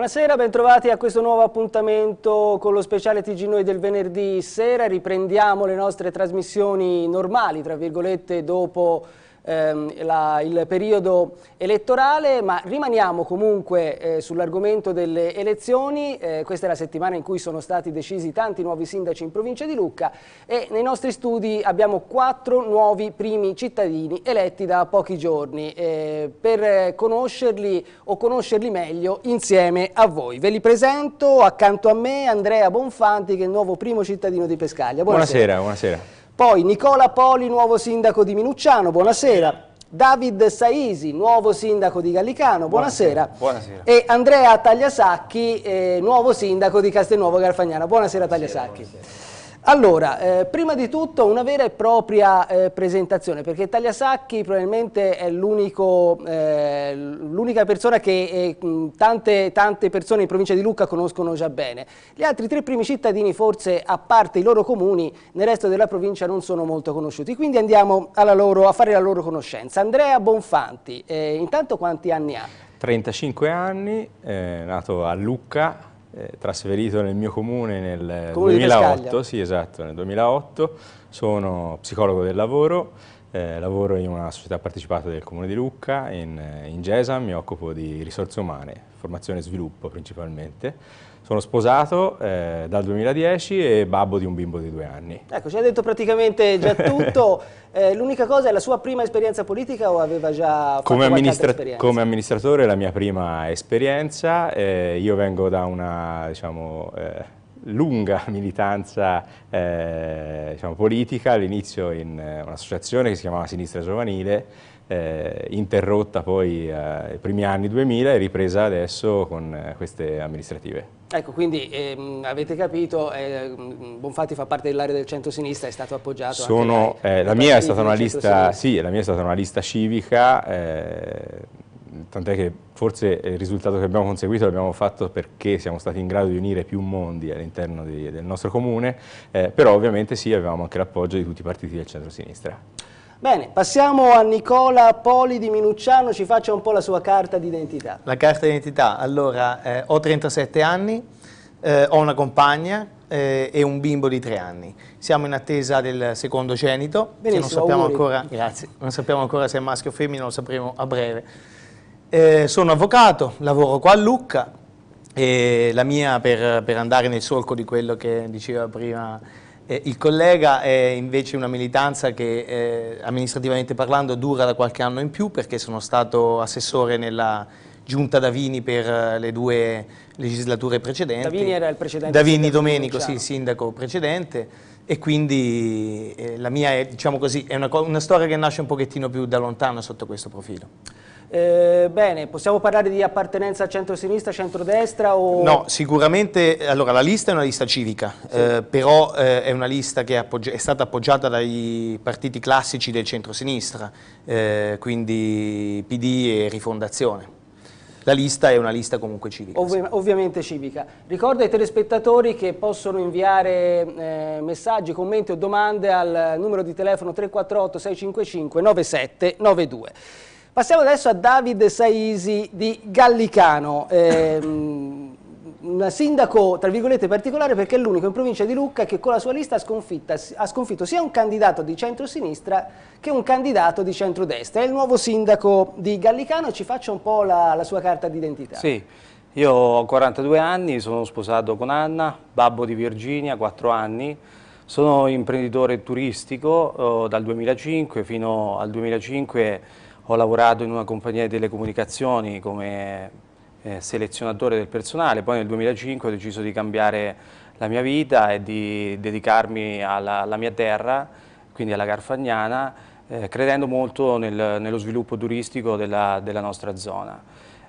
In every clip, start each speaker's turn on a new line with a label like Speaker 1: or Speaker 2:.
Speaker 1: Buonasera, bentrovati a questo nuovo appuntamento con lo speciale TG Noi del venerdì sera. Riprendiamo le nostre trasmissioni normali, tra virgolette, dopo ehm, la, il periodo elettorale, ma rimaniamo comunque eh, sull'argomento delle elezioni. Eh, questa è la settimana in cui sono stati decisi tanti nuovi sindaci in provincia di Lucca e nei nostri studi abbiamo quattro nuovi primi cittadini eletti da pochi giorni. Eh, per conoscerli o conoscerli meglio insieme a voi. Ve li presento accanto a me Andrea Bonfanti che è il nuovo primo cittadino di Pescaglia. Buonasera.
Speaker 2: buonasera. buonasera.
Speaker 1: Poi Nicola Poli, nuovo sindaco di Minucciano, buonasera. David Saisi, nuovo sindaco di Gallicano, buonasera. buonasera. E Andrea Tagliasacchi, eh, nuovo sindaco di Castelnuovo Garfagnano. Buonasera Tagliasacchi. Buonasera, buonasera. Allora, eh, prima di tutto una vera e propria eh, presentazione, perché Tagliasacchi probabilmente è eh, l'unica eh, persona che eh, tante, tante, persone in provincia di Lucca conoscono già bene. Gli altri tre primi cittadini forse, a parte i loro comuni, nel resto della provincia non sono molto conosciuti, quindi andiamo loro, a fare la loro conoscenza. Andrea Bonfanti, eh, intanto quanti anni ha?
Speaker 2: 35 anni, nato a Lucca, eh, trasferito nel mio comune nel comune 2008, sì, esatto, nel 2008, sono psicologo del lavoro eh, lavoro in una società partecipata del Comune di Lucca, in, eh, in GESAM, mi occupo di risorse umane, formazione e sviluppo principalmente. Sono sposato eh, dal 2010 e babbo di un bimbo di due anni.
Speaker 1: Ecco, ci ha detto praticamente già tutto. eh, L'unica cosa è la sua prima esperienza politica o aveva già fatto come amministra Come
Speaker 2: amministratore la mia prima esperienza. Eh, io vengo da una, diciamo eh, lunga militanza eh, diciamo, politica, all'inizio in eh, un'associazione che si chiamava Sinistra Giovanile, eh, interrotta poi ai eh, primi anni 2000 e ripresa adesso con eh, queste amministrative.
Speaker 1: Ecco, quindi ehm, avete capito, eh, Bonfatti fa parte dell'area del centro-sinistra, è stato appoggiato
Speaker 2: Sono, anche eh, la, mia è stata una lista, sì, la mia è stata una lista civica, eh, tant'è che forse il risultato che abbiamo conseguito l'abbiamo fatto perché siamo stati in grado di unire più mondi all'interno del nostro comune, eh, però ovviamente sì, avevamo anche l'appoggio di tutti i partiti del centro-sinistra.
Speaker 1: Bene, passiamo a Nicola Poli di Minucciano, ci faccia un po' la sua carta d'identità.
Speaker 2: La carta
Speaker 3: d'identità, allora, eh, ho 37 anni, eh, ho una compagna eh, e un bimbo di 3 anni. Siamo in attesa del secondo genito, Benissimo, non sappiamo, ancora, grazie, non sappiamo ancora se è maschio o femmina, lo sapremo a breve. Eh, sono avvocato, lavoro qua a Lucca e la mia per, per andare nel solco di quello che diceva prima eh, il collega è invece una militanza che eh, amministrativamente parlando dura da qualche anno in più perché sono stato assessore nella giunta Davini per eh, le due legislature precedenti. Davini era
Speaker 1: il precedente. Davini Domenico, sì, il diciamo.
Speaker 3: sindaco precedente e quindi eh, la mia è, diciamo così, è una, una storia che nasce un pochettino più da lontano sotto questo profilo.
Speaker 1: Eh, bene, possiamo parlare di appartenenza centro-sinistra, centrodestra? O... No,
Speaker 3: sicuramente, allora la lista è una lista civica, sì. eh, però eh, è una lista che è, è, stata appoggiata dai partiti classici del centro-sinistra, eh, quindi PD e Rifondazione. La lista è una lista comunque civica.
Speaker 1: Ovvi Ovviamente civica. Ricordo ai telespettatori che possono inviare eh, messaggi, commenti o domande al numero di telefono 348 655 9792. Passiamo adesso a Davide Saisi di Gallicano, ehm, un sindaco tra virgolette particolare perché è l'unico in provincia di Lucca che con la sua lista ha, ha sconfitto sia un candidato di centro-sinistra che un candidato di centro-destra. È il nuovo sindaco di Gallicano, ci faccia un po' la, la sua carta d'identità.
Speaker 4: Sì, io ho 42 anni, sono sposato con Anna, babbo di Virginia, 4 anni, sono imprenditore turistico eh, dal 2005 fino al 2005 ho lavorato in una compagnia di telecomunicazioni come eh, selezionatore del personale, poi nel 2005 ho deciso di cambiare la mia vita e di dedicarmi alla, alla mia terra, quindi alla Garfagnana, eh, credendo molto nel, nello sviluppo turistico della, della nostra zona.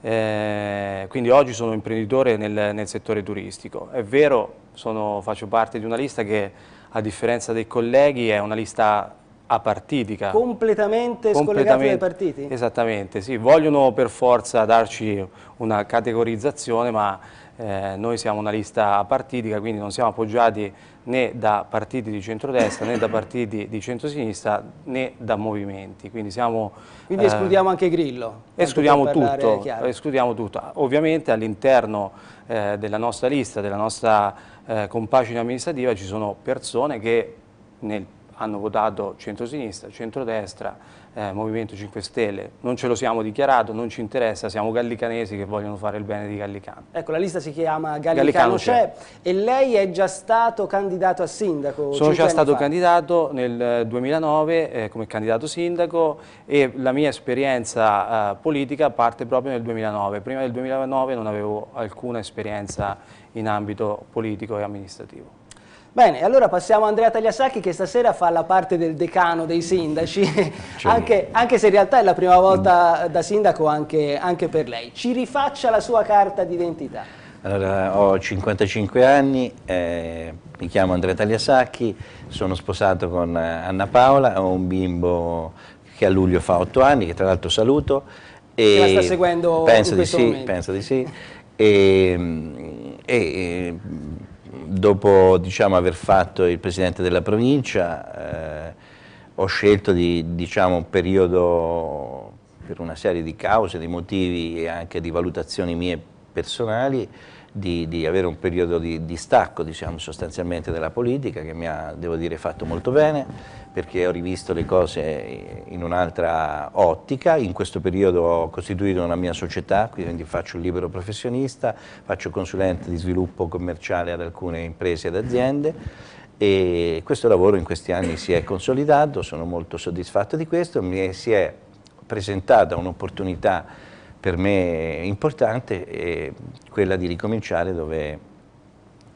Speaker 4: Eh, quindi oggi sono imprenditore nel, nel settore turistico. È vero, sono, faccio parte di una lista che a differenza dei colleghi è una lista apartitica.
Speaker 1: Completamente, Completamente dai
Speaker 4: partiti? Esattamente, sì. Vogliono per forza darci una categorizzazione, ma eh, noi siamo una lista apartitica, quindi non siamo appoggiati né da partiti di centrodestra, né da partiti di centrosinistra, né da movimenti. Quindi, siamo, quindi eh, escludiamo eh, anche Grillo? Escludiamo tutto, escludiamo tutto. Ovviamente all'interno eh, della nostra lista, della nostra eh, compagine amministrativa, ci sono persone che nel hanno votato centrosinistra, centrodestra, eh, Movimento 5 Stelle. Non ce lo siamo dichiarato, non ci interessa, siamo gallicanesi che vogliono fare il bene di Gallicano.
Speaker 1: Ecco, la lista si chiama Gallicano, Gallicano c'è e lei è già stato candidato a sindaco. Sono già stato fa.
Speaker 4: candidato nel 2009 eh, eh, come candidato sindaco e la mia esperienza eh, politica parte proprio nel 2009. Prima del 2009 non avevo alcuna esperienza in ambito politico e amministrativo.
Speaker 1: Bene, allora passiamo a Andrea Tagliasacchi che stasera fa la parte del decano dei sindaci, cioè, anche, anche, se in realtà è la prima volta da sindaco anche, anche per lei. Ci rifaccia la sua carta d'identità.
Speaker 5: Allora, ho 55 anni, eh, mi chiamo Andrea Tagliasacchi, sono sposato con eh, Anna Paola, ho un bimbo che a luglio fa 8 anni, che tra l'altro saluto. E la sta seguendo
Speaker 1: penso di sì, momento.
Speaker 5: Penso di sì. E, mm, e, dopo diciamo, aver fatto il presidente della provincia, eh, ho scelto di, diciamo, un periodo per una serie di cause, di motivi e anche di valutazioni mie personali, di, di, avere un periodo di, di stacco diciamo, sostanzialmente dalla politica che mi ha, devo dire, fatto molto bene perché ho rivisto le cose in un'altra ottica, in questo periodo ho costituito una mia società, quindi faccio il libero professionista, faccio consulente di sviluppo commerciale ad alcune imprese ed aziende e questo lavoro in questi anni si è consolidato, sono molto soddisfatto di questo, mi è, si è presentata un'opportunità per me importante è quella di ricominciare dove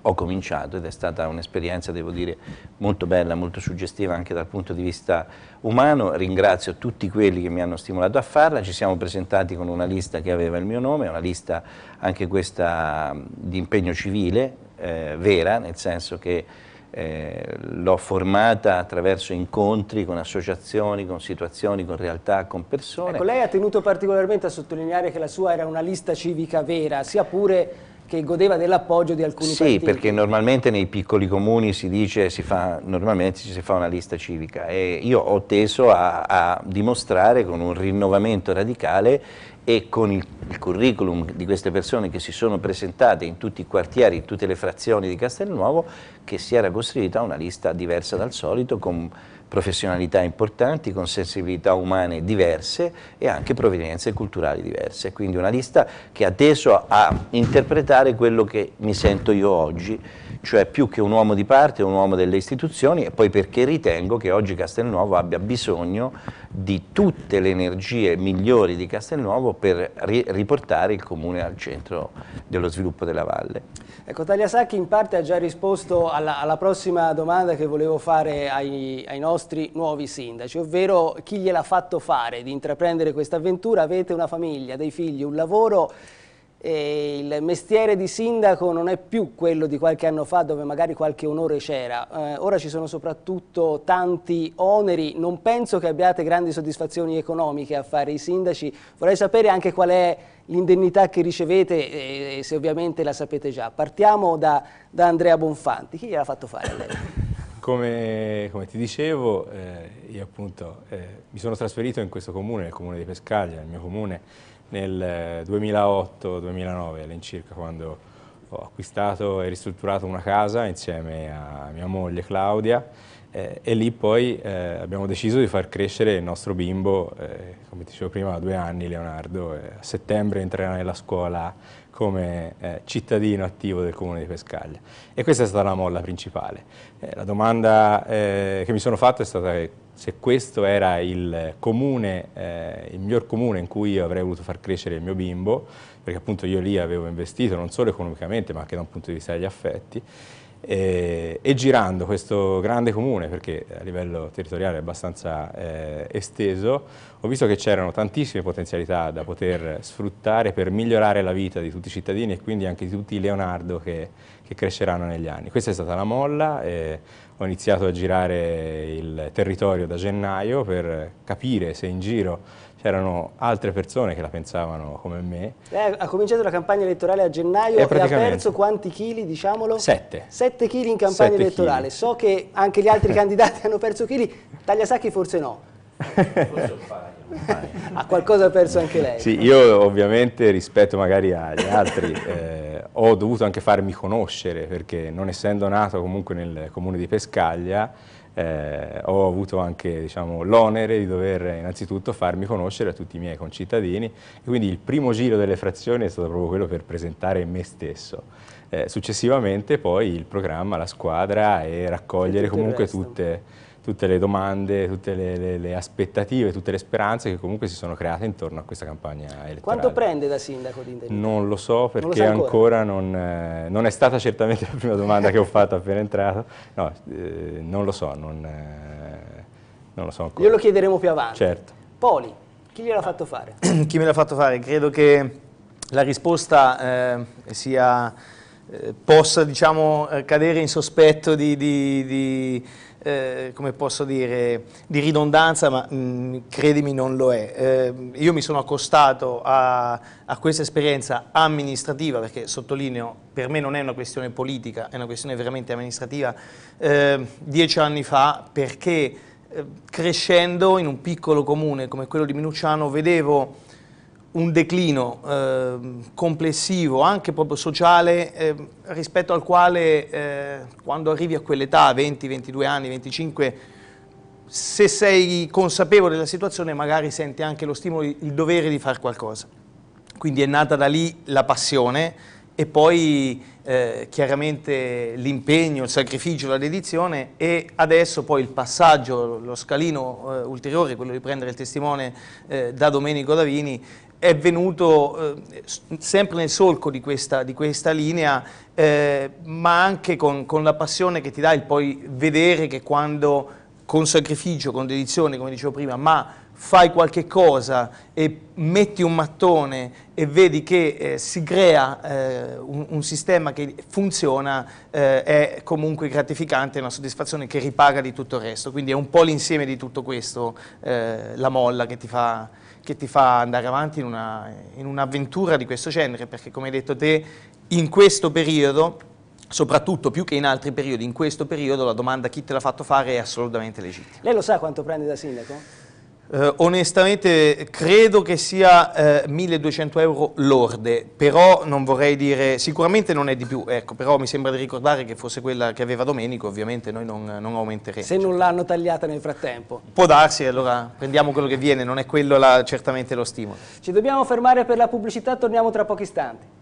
Speaker 5: ho cominciato ed è stata un'esperienza, devo dire, molto bella, molto suggestiva anche dal punto di vista umano. Ringrazio tutti quelli che mi hanno stimolato a farla. Ci siamo presentati con una lista che aveva il mio nome, una lista anche questa di impegno civile, eh, vera, nel senso che eh, l'ho formata attraverso incontri con associazioni, con situazioni, con realtà, con persone. Ecco,
Speaker 1: lei ha tenuto particolarmente a sottolineare che la sua era una lista civica vera, sia pure che godeva dell'appoggio di alcuni sì, partiti. Sì, perché
Speaker 5: normalmente nei piccoli comuni si dice, si fa, normalmente si fa una lista civica e io ho teso a, a dimostrare con un rinnovamento radicale e con il, il, curriculum di queste persone che si sono presentate in tutti i quartieri, in tutte le frazioni di Castelnuovo, che si era costruita una lista diversa dal solito con professionalità importanti, con sensibilità umane diverse e anche provenienze culturali diverse. Quindi una lista che ha teso a interpretare quello che mi sento io oggi, cioè più che un uomo di parte, un uomo delle istituzioni e poi perché ritengo che oggi Castelnuovo abbia bisogno di tutte le energie migliori di Castelnuovo per ri riportare il comune al centro dello sviluppo della valle.
Speaker 1: Ecco, Tagliasacchi in parte ha già risposto alla, alla prossima domanda che volevo fare ai, ai nostri nostri nuovi sindaci, ovvero chi gliel'ha fatto fare di intraprendere questa avventura. Avete una famiglia, dei figli, un lavoro e il mestiere di sindaco non è più quello di qualche anno fa dove magari qualche onore c'era, eh, ora ci sono soprattutto tanti oneri, non penso che abbiate grandi soddisfazioni economiche a fare i sindaci, vorrei sapere anche qual è l'indennità che ricevete e, se ovviamente la sapete già. Partiamo da, da Andrea Bonfanti, chi gliel'ha fatto fare a lei?
Speaker 2: Come, come, ti dicevo, eh, io appunto eh, mi sono trasferito in questo comune, nel comune di Pescaglia, nel mio comune, nel 2008-2009 eh, all'incirca, quando ho acquistato e ristrutturato una casa insieme a mia moglie Claudia eh, e lì poi eh, abbiamo deciso di far crescere il nostro bimbo, eh, come dicevo prima, a due anni Leonardo, a settembre entrerà nella scuola come eh, cittadino attivo del Comune di Pescaglia. E questa è stata la molla principale. Eh, la domanda eh, che mi sono fatto è stata se questo era il comune, eh, il miglior comune in cui io avrei voluto far crescere il mio bimbo, perché appunto io lì avevo investito non solo economicamente ma anche da un punto di vista degli affetti, e, e, girando questo grande comune, perché a livello territoriale è abbastanza eh, esteso, ho visto che c'erano tantissime potenzialità da poter sfruttare per migliorare la vita di tutti i cittadini e quindi anche di tutti i Leonardo che che cresceranno negli anni. Questa è stata la molla, eh, ho iniziato a girare il territorio da gennaio per capire se in giro c'erano altre persone che la pensavano come me.
Speaker 1: Eh, ha cominciato la campagna elettorale a gennaio eh, e, ha perso quanti chili, diciamolo? Sette. Sette chili in campagna Sette elettorale. Chili. So che anche gli altri candidati hanno perso chili, Tagliasacchi forse no. Forse ha qualcosa perso anche lei.
Speaker 2: Sì, io ovviamente rispetto magari agli altri... Eh, ho dovuto anche farmi conoscere perché non essendo nato comunque nel comune di Pescaglia eh, ho avuto anche diciamo, l'onere di dover innanzitutto farmi conoscere a tutti i miei concittadini e quindi il primo giro delle frazioni è stato proprio quello per presentare me stesso. Eh, successivamente poi il programma, la squadra e raccogliere comunque tutte tutte le domande, tutte le, le, le, aspettative, tutte le speranze che comunque si sono create intorno a questa campagna
Speaker 5: elettorale.
Speaker 1: Quanto prende da sindaco di indennità?
Speaker 2: Non lo so perché non lo ancora, ancora non, eh, non, è stata certamente la prima domanda che ho fatto appena entrato, no, eh, non lo so, non, eh, non lo so ancora. Glielo
Speaker 1: chiederemo più avanti. Certo. Poli, chi gliel'ha fatto fare?
Speaker 2: chi me l'ha fatto fare? Credo che la risposta
Speaker 3: eh, sia eh, possa diciamo, eh, cadere in sospetto di, di, di eh, come posso dire, di ridondanza, ma mh, mm, credimi non lo è. Eh, io mi sono accostato a, a, questa esperienza amministrativa, perché sottolineo, per me non è una questione politica, è una questione veramente amministrativa, eh, dieci anni fa perché eh, crescendo in un piccolo comune come quello di Minuciano vedevo un declino eh, complessivo, anche proprio sociale, eh, rispetto al quale eh, quando arrivi a quell'età, 20, 22 anni, 25, se sei consapevole della situazione magari senti anche lo stimolo, il dovere di fare qualcosa. Quindi è nata da lì la passione, e poi eh, chiaramente l'impegno, il sacrificio, la dedizione e adesso poi il passaggio, lo scalino eh, ulteriore, quello di prendere il testimone eh, da Domenico Davini, è venuto eh, sempre nel solco di questa, di questa linea, eh, ma anche con, con la passione che ti dà il poi vedere che quando con sacrificio, con dedizione, come dicevo prima, ma fai qualche cosa e metti un mattone e vedi che eh, si crea eh, un, un, sistema che funziona eh, è comunque gratificante, è una soddisfazione che ripaga di tutto il resto. Quindi è un po' l'insieme di tutto questo, eh, la molla che ti, fa, che ti, fa, andare avanti in un'avventura di questo genere, perché come hai detto te, in questo periodo soprattutto più che in altri periodi, in questo periodo la domanda chi te l'ha fatto fare è assolutamente legittima.
Speaker 1: Lei lo sa quanto prende da sindaco?
Speaker 3: Eh, onestamente credo che sia eh, 1200 euro lorde, però non vorrei dire, sicuramente non è di più, ecco, però mi sembra di ricordare che fosse quella che aveva Domenico, ovviamente noi non, non aumenteremo. Se
Speaker 1: non l'hanno tagliata nel frattempo.
Speaker 3: Può darsi, allora prendiamo quello che viene, non è quello la, certamente lo stimolo.
Speaker 1: Ci dobbiamo fermare per la pubblicità, torniamo tra pochi istanti.